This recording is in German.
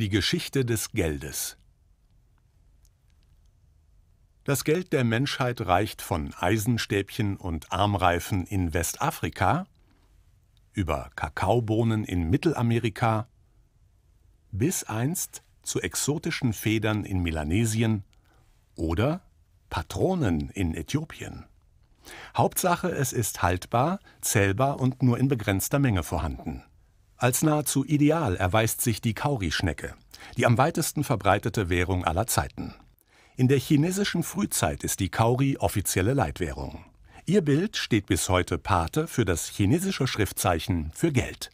Die Geschichte des Geldes Das Geld der Menschheit reicht von Eisenstäbchen und Armreifen in Westafrika über Kakaobohnen in Mittelamerika bis einst zu exotischen Federn in Melanesien oder Patronen in Äthiopien. Hauptsache, es ist haltbar, zählbar und nur in begrenzter Menge vorhanden. Als nahezu ideal erweist sich die Kaurischnecke, die am weitesten verbreitete Währung aller Zeiten. In der chinesischen Frühzeit ist die Kauri offizielle Leitwährung. Ihr Bild steht bis heute Pate für das chinesische Schriftzeichen für Geld.